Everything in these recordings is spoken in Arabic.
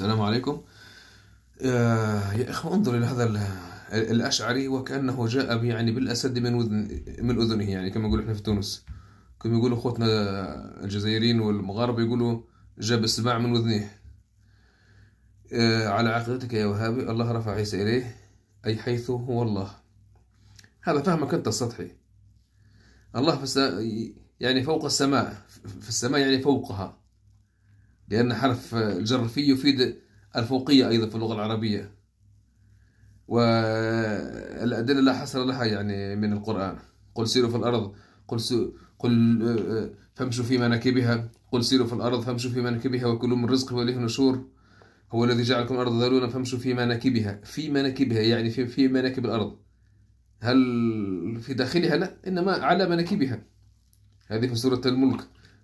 السلام عليكم آه، يا اخو انظر إلى هذا الأشعري وكأنه جاء يعني بالأسد من وذن من أذنه يعني كما يقولوا إحنا في تونس كما يقولوا أخوتنا الجزائريين والمغاربة يقولوا جاب السباع من وذنيه آه، على عقيدتك يا وهابي الله رفع عيسى إليه أي حيث هو الله هذا فهمك أنت السطحي الله في يعني فوق السماء في السماء يعني فوقها لأن حرف الجر في يفيد الفوقية أيضا في اللغة العربية والأدلة لا حصر لها يعني من القرآن قل سيروا في الأرض قل سو قل آه، فامشوا في مناكبها قل سيروا في الأرض فامشوا في مناكبها وكلوا من رزق وإليه نشور هو الذي جعلكم الأرض ذلولا فامشوا في مناكبها في مناكبها يعني في في مناكب الأرض هل في داخلها لا إنما على مناكبها هذه في سورة الملك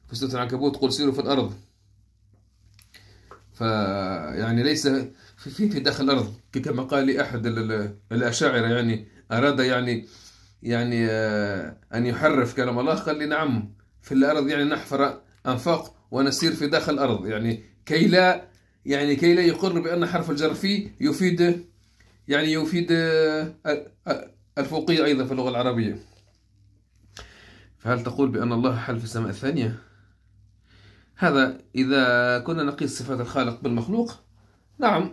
في سورة العنكبوت قل سيروا في الأرض فيعني ليس في, في, داخل الارض كما قال لي احد الاشاعره يعني اراد يعني يعني آه، ان يحرف كلام الله قال لي نعم في الارض يعني نحفر انفاق ونسير في داخل الارض يعني كي لا يعني كي لا يقر بان حرف الجر فيه يفيد يعني يفيد آه، آه، الفوقيه ايضا في اللغه العربيه فهل تقول بان الله حل في السماء الثانيه هذا إذا كنا نقيس صفات الخالق بالمخلوق نعم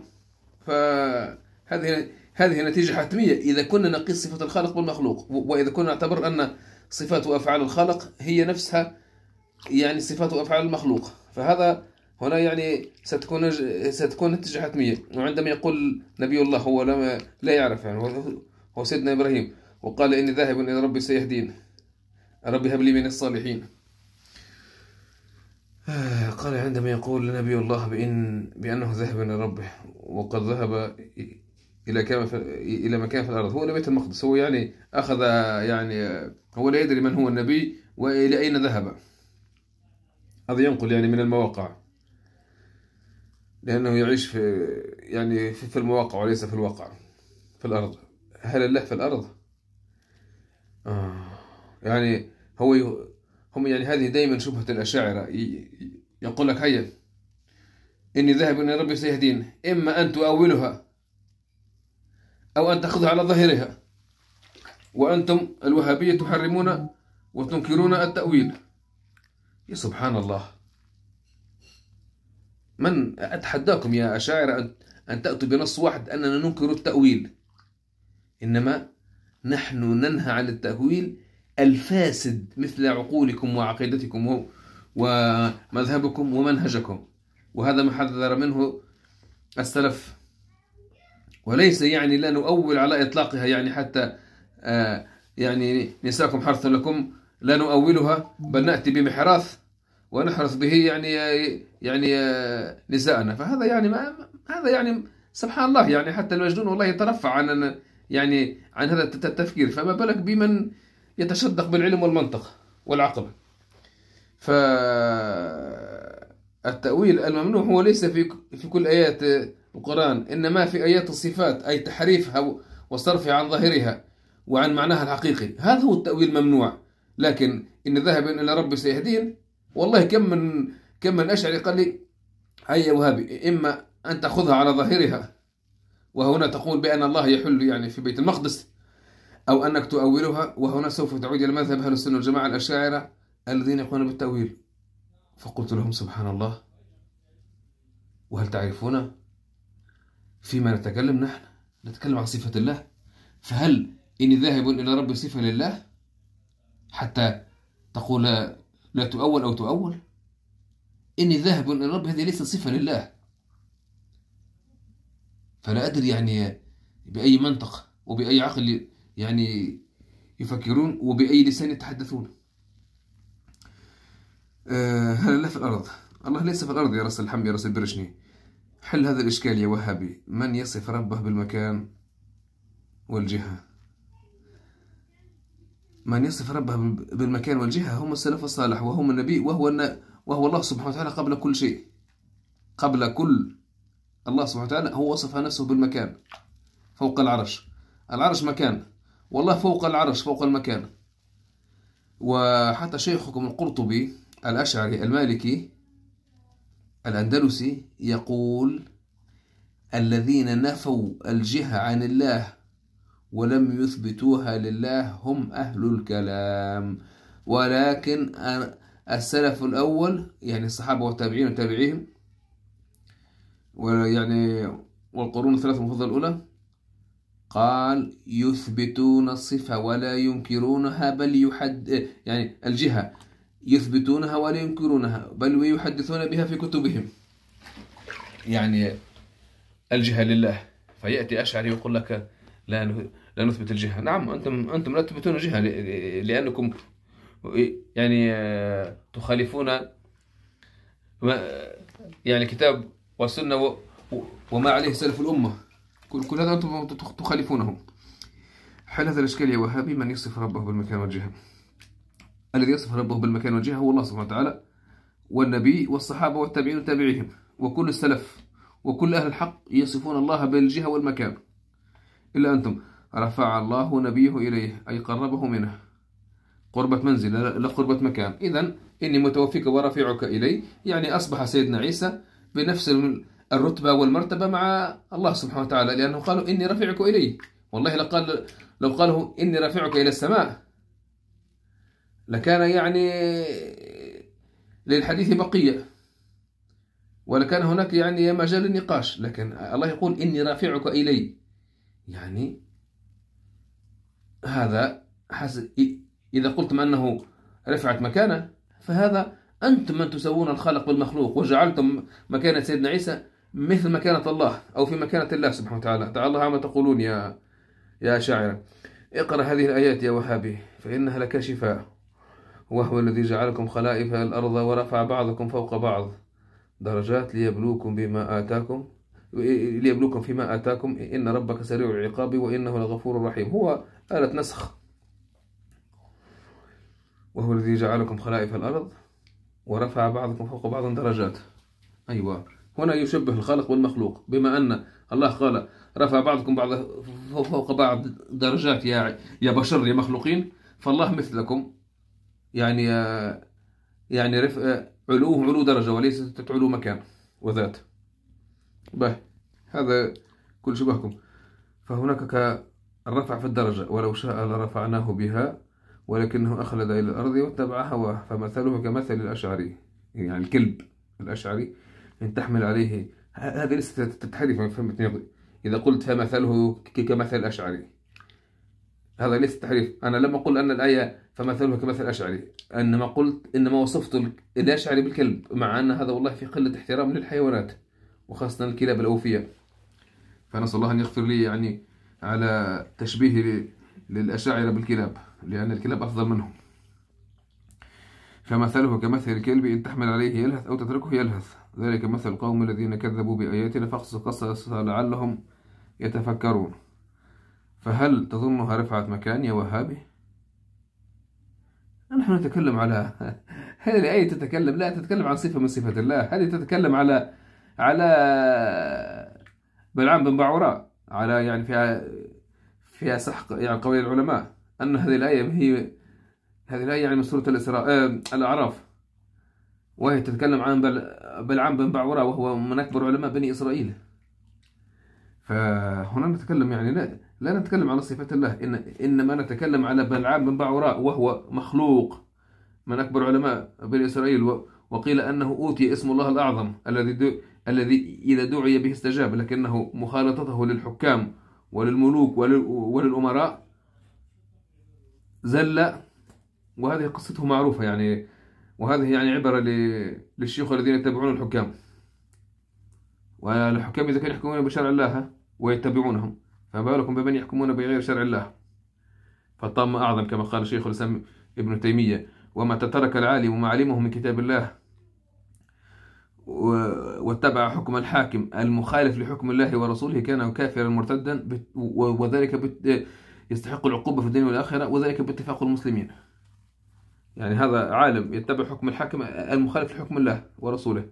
فهذه هذه نتيجة حتمية إذا كنا نقيس صفات الخالق بالمخلوق وإذا كنا نعتبر أن صفات وأفعال الخالق هي نفسها يعني صفات وأفعال المخلوق فهذا هنا يعني ستكون ستكون نتيجة حتمية وعندما يقول نبي الله هو لم لا يعرف يعني هو سيدنا إبراهيم وقال إني ذاهب إلى ربي سيهدين ربي هب لي من الصالحين آه، قال عندما يقول نبي الله بإن بأنه ذهب إلى ربه وقد ذهب إلى كما إلى مكان في الأرض هو لبيت المقدس هو يعني أخذ يعني هو لا يدري من هو النبي وإلى أين ذهب هذا ينقل يعني من المواقع لأنه يعيش في يعني في المواقع وليس في الواقع في الأرض هل الله في الأرض؟ آه يعني هو هم يعني هذه دائما شبهة الأشاعرة يقول لك هيا إني ذهب إلى ربي سيهدين إما أن تؤولها أو أن تأخذها على ظهرها وأنتم الوهابية تحرمون وتنكرون التأويل يا سبحان الله من أتحداكم يا أشاعرة أن تأتوا بنص واحد أننا ننكر التأويل إنما نحن ننهى عن التأويل الفاسد مثل عقولكم وعقيدتكم ومذهبكم ومنهجكم وهذا ما حذر منه السلف وليس يعني لا نؤول على إطلاقها يعني حتى آه، يعني نساكم حرث لكم لا نؤولها بل نأتي بمحراث ونحرث به يعني يعني آه، نساءنا فهذا يعني ما هذا يعني سبحان الله يعني حتى المجنون والله يترفع عن يعني عن هذا التفكير فما بالك بمن يتصدق بالعلم والمنطق والعقل ف التأويل الممنوع هو ليس في في كل آيات القرآن إنما في آيات الصفات أي تحريفها وصرفها عن ظاهرها وعن معناها الحقيقي هذا هو التأويل الممنوع لكن إن ذهب إلى ربي سيهدين والله كم من كم من أشعري قال لي هيا وهابي إما أن تأخذها على ظاهرها وهنا تقول بأن الله يحل يعني في بيت المقدس أو أنك تؤولها وهنا سوف تعود إلى مذهب أهل السنة والجماعة الأشاعرة الذين يقولون بالتأويل فقلت لهم سبحان الله وهل تعرفون فيما نتكلم نحن نتكلم عن صفة الله فهل إني ذاهب إلى رب صفة لله حتى تقول لا تؤول أو تؤول إني ذاهب إلى رب هذه ليست صفة لله فلا أدري يعني بأي منطق وبأي عقل يعني يفكرون وبأي لسان يتحدثون أه هل لا في الأرض الله ليس في الأرض يا رسول الحمد يا رأس برشني حل هذا الإشكال يا وهابي من يصف ربه بالمكان والجهة من يصف ربه بالمكان والجهة هم السلف الصالح وهم النبي وهو وهو الله سبحانه وتعالى قبل كل شيء قبل كل الله سبحانه وتعالى هو وصف نفسه بالمكان فوق العرش العرش مكان والله فوق العرش فوق المكان وحتى شيخكم القرطبي الأشعري المالكي الأندلسي يقول الذين نفوا الجهة عن الله ولم يثبتوها لله هم أهل الكلام ولكن السلف الأول يعني الصحابة والتابعين وتابعيهم ويعني والقرون الثلاثة المفضلة الأولى قال يثبتون الصفة ولا ينكرونها بل يحد يعني الجهة يثبتونها ولا ينكرونها بل ويحدثون بها في كتبهم يعني الجهة لله فيأتي أشعري يقول لك لا لا نثبت الجهة نعم أنتم أنتم لا تثبتون الجهة لأنكم يعني تخالفون يعني كتاب والسنة وما عليه سلف الأمة كل كل هذا أنتم تخالفونه حل هذا الإشكال يا وهابي من يصف ربه بالمكان والجهة الذي يصف ربه بالمكان والجهة هو الله سبحانه وتعالى والنبي والصحابة والتابعين وتابعيهم وكل السلف وكل أهل الحق يصفون الله بالجهة والمكان إلا أنتم رفع الله نبيه إليه أي قربه منه قربة منزل لا قربة مكان إذا إني متوفيك ورفيعك إلي يعني أصبح سيدنا عيسى بنفس الرتبة والمرتبة مع الله سبحانه وتعالى لأنه قالوا إني رفعك إليه والله لقال لو قاله إني رفعك إلى السماء لكان يعني للحديث بقية ولكان هناك يعني مجال النقاش لكن الله يقول إني رافعك إلي يعني هذا حسن إذا قلتم أنه رفعت مكانه فهذا أنتم من تسوون الخلق بالمخلوق وجعلتم مكانة سيدنا عيسى مثل مكانة الله أو في مكانة الله سبحانه وتعالى تعالى عما تقولون يا يا شاعر اقرأ هذه الآيات يا وهابي فإنها لك شفاء وهو الذي جعلكم خلائف الأرض ورفع بعضكم فوق بعض درجات ليبلوكم بما آتاكم ليبلوكم فيما آتاكم إن ربك سريع العقاب وإنه لغفور رحيم هو آلة نسخ وهو الذي جعلكم خلائف الأرض ورفع بعضكم فوق بعض درجات أيوة هنا يشبه الخالق والمخلوق بما أن الله قال رفع بعضكم بعض فوق بعض درجات يا يا بشر يا مخلوقين فالله مثلكم يعني يعني رفع علوه علو درجة وليس علو مكان وذات به هذا كل شبهكم فهناك كالرفع في الدرجة ولو شاء لرفعناه بها ولكنه أخلد إلى الأرض واتبع هواه فمثله كمثل الأشعري يعني الكلب الأشعري أن تحمل عليه هذه ليست تتحدث عن فهم إذا قلت فمثله كمثل الأشعري هذا ليس تحريف أنا لم أقل أن الآية فمثله كمثل الأشعري إنما قلت إنما وصفت الأشعري بالكلب مع أن هذا والله في قلة احترام للحيوانات وخاصة الكلاب الأوفية فنسأل الله أن يغفر لي يعني على تشبيهي للأشاعرة بالكلاب لأن الكلاب أفضل منهم فمثله كمثل الكلب إن تحمل عليه يلهث أو تتركه يلهث ذلك مثل القوم الذين كذبوا بآياتنا فاقصص القصص لعلهم يتفكرون فهل تظنها رفعت مكان يا وهابي؟ نحن نتكلم على هل الآية تتكلم لا تتكلم عن صفة من صفات الله هذه تتكلم على على بلعام بن بعوراء على يعني فيها فيها سحق يعني قول العلماء أن هذه الآية هي هذه الآية يعني من سورة الإسراء آه، الأعراف وهي تتكلم عن بلعام بن بعورة وهو من أكبر علماء بني إسرائيل فهنا نتكلم يعني لا لا نتكلم على صفات الله إن إنما نتكلم على بلعام بن بعورة وهو مخلوق من أكبر علماء بني إسرائيل وقيل أنه أوتي اسم الله الأعظم الذي الذي إذا دعي به استجاب لكنه مخالطته للحكام وللملوك وللأمراء زل وهذه قصته معروفة يعني وهذه يعني عبرة للشيوخ الذين يتبعون الحكام والحكام إذا كانوا يحكمون بشرع الله ويتبعونهم فما بالكم بمن يحكمون بغير شرع الله فالطم أعظم كما قال شيخ الإسلام ابن تيمية وما تترك العالم ومعلمه من كتاب الله واتبع حكم الحاكم المخالف لحكم الله ورسوله كان كافرا مرتدا وذلك يستحق العقوبة في الدنيا والآخرة وذلك باتفاق المسلمين يعني هذا عالم يتبع حكم الحاكم المخالف لحكم الله ورسوله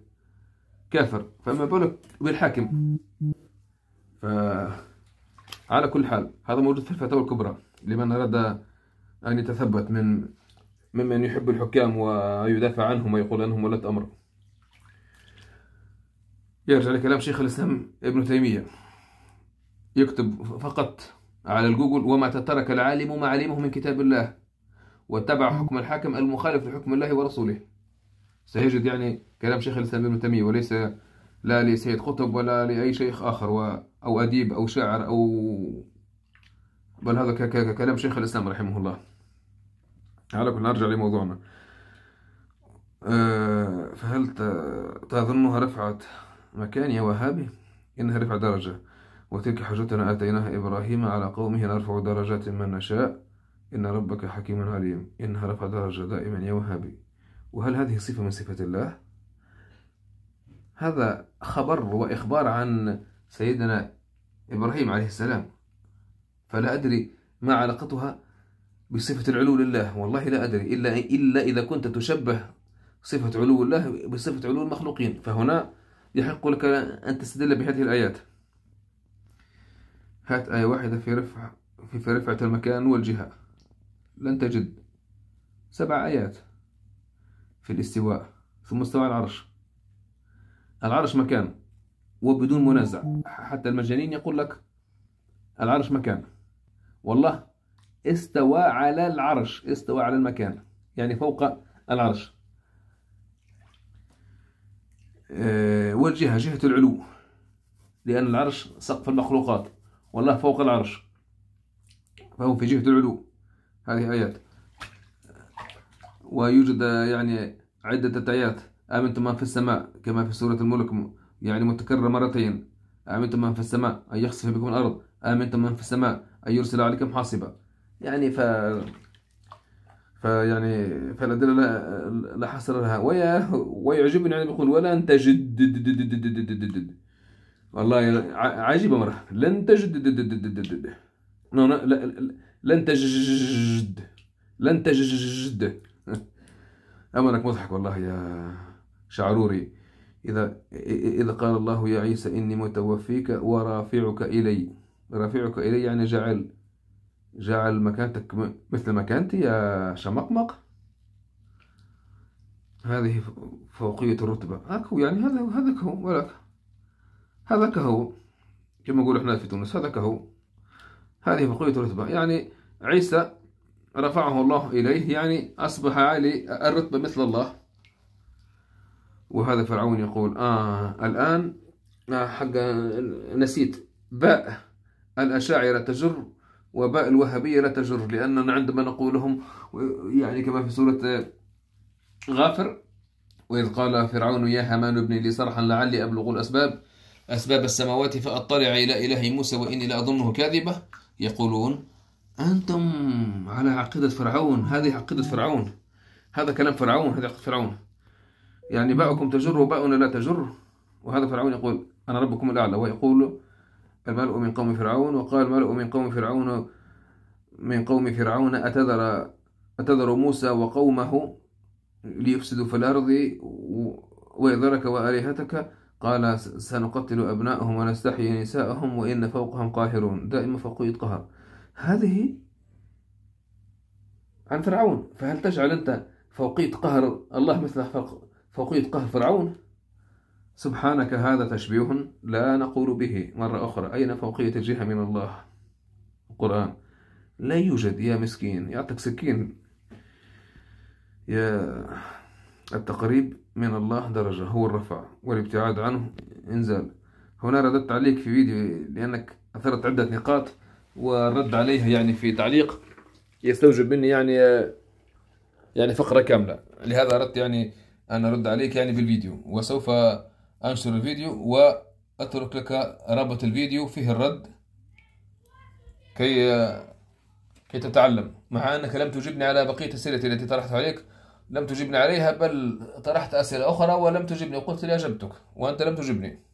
كافر فما بالك بالحاكم ف على كل حال هذا موجود في الفتاوى الكبرى لمن أراد أن يتثبت من ممن يحب الحكام ويدافع عنهم ويقول أنهم ولاة أمر يرجع لكلام شيخ الإسلام ابن تيمية يكتب فقط على الجوجل وما تترك العالم ما علمه من كتاب الله واتبع حكم الحاكم المخالف لحكم الله ورسوله سيجد يعني كلام شيخ الإسلام ابن تيمية وليس لا لسيد قطب ولا لأي شيخ آخر و أو أديب أو شاعر أو بل هذا كلام شيخ الإسلام رحمه الله على كل نرجع لموضوعنا آه، فهل تظنها رفعت مكان يا وهابي إنها رفع درجة وتلك حجتنا آتيناها إبراهيم على قومه نرفع درجات من نشاء إن ربك حكيم عليم إنها رفع درجة دائما يا وهابي وهل هذه صفة من صفات الله؟ هذا خبر وإخبار عن سيدنا إبراهيم عليه السلام فلا أدري ما علاقتها بصفة العلو لله والله لا أدري إلا, إلا إذا كنت تشبه صفة علو الله بصفة علو المخلوقين فهنا يحق لك أن تستدل بهذه الآيات هات آية واحدة في رفع في رفعة المكان والجهة لن تجد سبع آيات في الاستواء ثم استوى العرش العرش مكان وبدون منازع حتى المجانين يقول لك العرش مكان والله استوى على العرش استوى على المكان يعني فوق العرش آه، والجهة جهة العلو لأن العرش سقف المخلوقات والله فوق العرش فهو في جهة العلو هذه آيات ويوجد يعني عدة آيات آمنتم من في السماء كما في سورة الملك يعني متكرر مرتين آمنتم من في السماء أن يخسف بكم الأرض آمنتم من في السماء أن يرسل عليكم حاصبا يعني ف فيعني فالأدلة لا, لا حصر لها ويا ويعجبني يعني بيقول ولن تجد والله عجيبة مرة لن تجد لا, لا, لا لن تجد لن تجد أمرك مضحك والله يا شعروري إذا إذا قال الله يا عيسى إني متوفيك ورافعك إلي رافعك إلي يعني جعل جعل مكانتك مثل مكانتي يا شمقمق هذه فوقية الرتبة هاك هو يعني هذا هذاك هو ولك هذاك هو كما نقول احنا في تونس هذاك هو هذه فوقية الرتبة يعني عيسى رفعه الله إليه يعني أصبح عالي الرتبة مثل الله وهذا فرعون يقول آه الآن آه، حق نسيت باء الأشاعرة تجر وباء الوهابية لا تجر لأننا عندما نقولهم يعني كما في سورة آه، غافر وإذ قال فرعون يا همان ابن لي صرحا لعلي أبلغ الأسباب أسباب السماوات فأطلع إلى إله موسى وإني لأظنه كاذبة يقولون أنتم على عقيدة فرعون هذه عقيدة فرعون هذا كلام فرعون هذه عقيدة فرعون يعني باؤكم تجر وباؤنا لا تجر وهذا فرعون يقول أنا ربكم الأعلى ويقول الملء من قوم فرعون وقال الملء من قوم فرعون من قوم فرعون أتذر أتذر موسى وقومه ليفسدوا في الأرض ويذرك وآلهتك قال سنقتل أبناءهم ونستحيي نساءهم وإن فوقهم قاهرون دائما فوقية قهر هذه عن فرعون فهل تجعل أنت فوقية قهر الله مثل فوقية قهر فرعون سبحانك هذا تشبيه لا نقول به مرة أخرى أين فوقية الجهة من الله القرآن لا يوجد يا مسكين يعطيك سكين يا التقريب من الله درجة هو الرفع والابتعاد عنه انزال هنا رددت عليك في فيديو لأنك أثرت عدة نقاط والرد عليها يعني في تعليق يستوجب مني يعني يعني فقرة كاملة لهذا أردت يعني أن أرد عليك يعني بالفيديو وسوف أنشر الفيديو وأترك لك رابط الفيديو فيه الرد كي كي تتعلم مع أنك لم تجبني على بقية أسئلتي التي طرحتها عليك لم تجبني عليها بل طرحت أسئلة أخرى ولم تجبني وقلت لي أجبتك وأنت لم تجبني